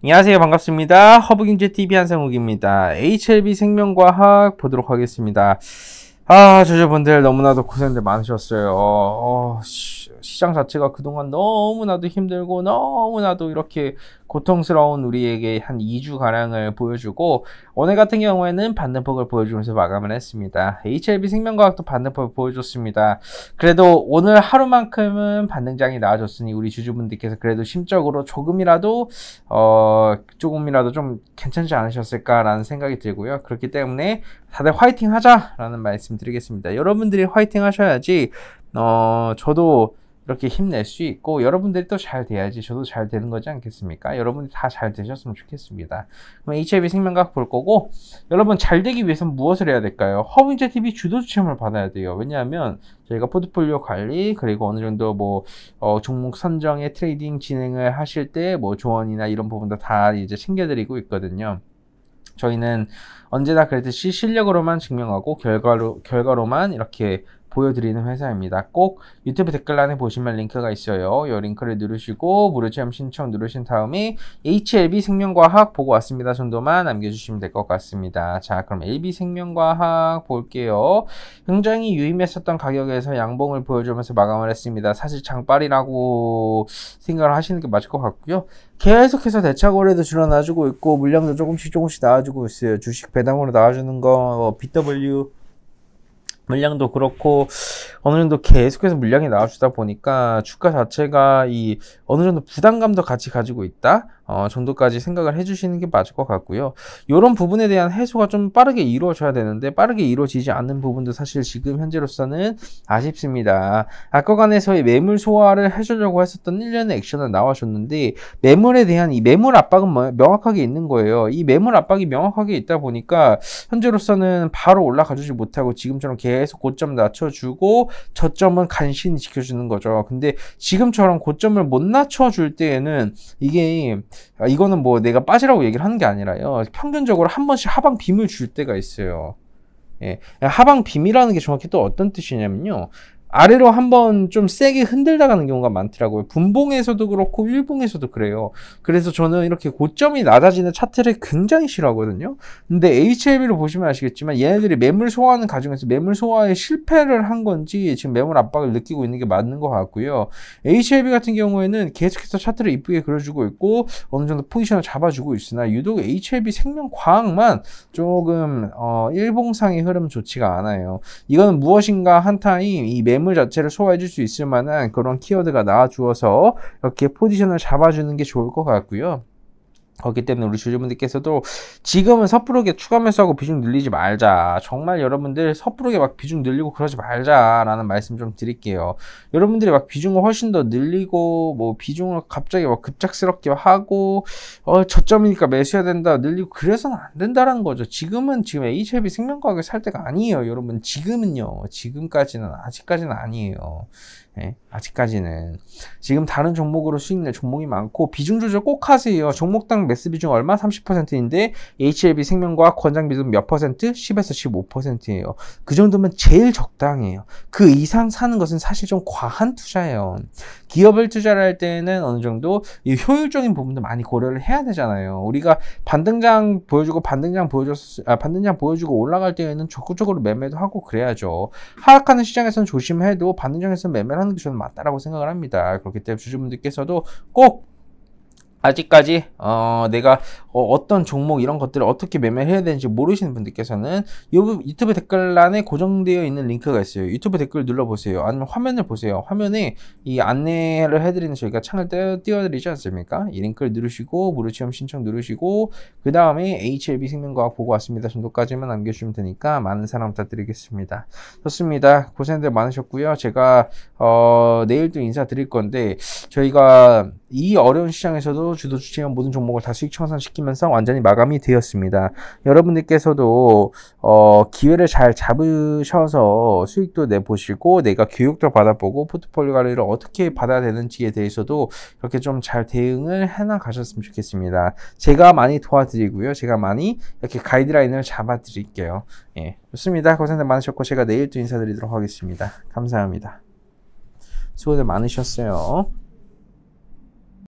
안녕하세요 반갑습니다 허브경제TV 한상욱입니다 HLB 생명과학 보도록 하겠습니다 아 저자분들 너무나도 고생들 많으셨어요 어, 어, 시, 시장 자체가 그동안 너무나도 힘들고 너무나도 이렇게 고통스러운 우리에게 한 2주가량을 보여주고 오늘 같은 경우에는 반등폭을 보여주면서 마감을 했습니다. HLB 생명과학도 반등폭을 보여줬습니다. 그래도 오늘 하루만큼은 반등장이 나와줬으니 우리 주주분들께서 그래도 심적으로 조금이라도 어 조금이라도 좀 괜찮지 않으셨을까라는 생각이 들고요. 그렇기 때문에 다들 화이팅 하자라는 말씀드리겠습니다. 여러분들이 화이팅 하셔야지 어 저도 이렇게 힘낼 수 있고 여러분들이 또 잘 돼야지 저도 잘 되는 거지 않겠습니까? 여러분이 다 잘 되셨으면 좋겠습니다. 그럼 HIV 생명과학 볼 거고 여러분 잘 되기 위해서 무엇을 해야 될까요? 허브인 TV 주도 추첨을 받아야 돼요. 왜냐하면 저희가 포트폴리오 관리 그리고 어느 정도 뭐 어, 종목 선정의 트레이딩 진행을 하실 때 뭐 조언이나 이런 부분도 다 이제 챙겨드리고 있거든요. 저희는 언제나 그랬듯이 실력으로만 증명하고 결과로 결과로만 이렇게 보여드리는 회사입니다. 꼭 유튜브 댓글란에 보시면 링크가 있어요. 이 링크를 누르시고 무료체험 신청 누르신 다음에 HLB 생명과학 보고 왔습니다 정도만 남겨주시면 될 것 같습니다. 자 그럼 LB 생명과학 볼게요. 굉장히 유의미했었던 가격에서 양봉을 보여주면서 마감을 했습니다. 사실 장빨이라고 생각을 하시는 게 맞을 것 같고요. 계속해서 대차 거래도 줄어나주고 있고 물량도 조금씩 조금씩 나와주고 있어요. 주식 배당으로 나와주는 거 뭐 BW 물량도 그렇고 어느 정도 계속해서 물량이 나와주다 보니까 주가 자체가 이 어느 정도 부담감도 같이 가지고 있다 어, 정도까지 생각을 해주시는 게 맞을 것 같고요. 이런 부분에 대한 해소가 좀 빠르게 이루어져야 되는데 빠르게 이루어지지 않는 부분도 사실 지금 현재로서는 아쉽습니다. 아까간에서의 매물 소화를 해주려고 했었던 1년의 액션은 나와줬는데 매물에 대한 이 매물 압박은 명확하게 있는 거예요. 이 매물 압박이 명확하게 있다 보니까 현재로서는 바로 올라가주지 못하고 지금처럼 계속 고점 낮춰주고 저점은 간신히 지켜주는 거죠. 근데 지금처럼 고점을 못 낮춰줄 때에는 이게 아, 이거는 뭐 내가 빠지라고 얘기를 하는 게 아니라요. 평균적으로 한 번씩 하방 빔을 줄 때가 있어요. 예, 하방 빔이라는 게 정확히 또 어떤 뜻이냐면요. 아래로 한번 좀 세게 흔들다 가는 경우가 많더라고요. 분봉에서도 그렇고 일봉에서도 그래요. 그래서 저는 이렇게 고점이 낮아지는 차트를 굉장히 싫어하거든요. 근데 HLB를 보시면 아시겠지만 얘네들이 매물 소화하는 과정에서 매물 소화에 실패를 한 건지 지금 매물 압박을 느끼고 있는 게 맞는 것 같고요. HLB 같은 경우에는 계속해서 차트를 이쁘게 그려주고 있고 어느 정도 포지션을 잡아주고 있으나 유독 HLB 생명 과학만 조금 어, 일봉상의 흐름 좋지가 않아요. 이거는 무엇인가 한 타임 이 매물 매물 자체를 소화해 줄 수 있을 만한 그런 키워드가 나와 주어서 이렇게 포지션을 잡아주는 게 좋을 것 같고요. 거기 때문에 우리 주주분들께서도 지금은 섣부르게 추가 매수하고 비중 늘리지 말자. 정말 여러분들 섣부르게 막 비중 늘리고 그러지 말자라는 말씀 좀 드릴게요. 여러분들이 막 비중을 훨씬 더 늘리고 뭐 비중을 갑자기 막 급작스럽게 하고 어 저점이니까 매수해야 된다 늘리고 그래서는 안된다는 거죠. 지금은 지금 H앱이 생명과학을 살 때가 아니에요. 여러분 지금은요. 지금까지는 아직까지는 아니에요. 예, 아직까지는 지금 다른 종목으로 수익 낼 종목이 많고 비중 조절 꼭 하세요. 종목당 매스 비중 얼마? 30%인데 HLB 생명과학 권장 비중 몇 퍼센트? 10에서 15%예요. 그 정도면 제일 적당해요. 그 이상 사는 것은 사실 좀 과한 투자예요. 기업을 투자를 할 때는 어느 정도 효율적인 부분도 많이 고려를 해야 되잖아요. 우리가 반등장 보여주고 반등장 보여줬 아 반등장 보여주고 올라갈 때에는 적극적으로 매매도 하고 그래야죠. 하락하는 시장에서는 조심해도 반등장에서 매매를 방향도 저는 맞다라고 생각을 합니다. 그렇기 때문에 주주분들께서도 꼭 아직까지 어 내가 어, 어떤 종목 이런 것들을 어떻게 매매 해야 되는지 모르시는 분들께서는 유튜브 댓글란에 고정되어 있는 링크가 있어요. 유튜브 댓글 눌러보세요. 아니면 화면을 보세요. 화면에 이 안내를 해드리는 저희가 창을 띄워드리지 않습니까? 이 링크를 누르시고 무료체험 신청 누르시고 그 다음에 HLB 생명과학 보고 왔습니다. 정도까지만 남겨주시면 되니까 많은 사랑 부탁드리겠습니다. 좋습니다. 고생들 많으셨고요. 제가 어 내일 도 인사드릴 건데 저희가 이 어려운 시장에서도 주도 주체한 모든 종목을 다 수익 청산시키면서 완전히 마감이 되었습니다. 여러분들께서도 어, 기회를 잘 잡으셔서 수익도 내보시고 내가 교육도 받아보고 포트폴리오 관리를 어떻게 받아야 되는지에 대해서도 이렇게 좀 잘 대응을 해나 가셨으면 좋겠습니다. 제가 많이 도와드리고요. 제가 많이 이렇게 가이드라인을 잡아드릴게요. 예, 좋습니다. 고생들 많으셨고 제가 내일 또 인사드리도록 하겠습니다. 감사합니다. 수고들 많으셨어요.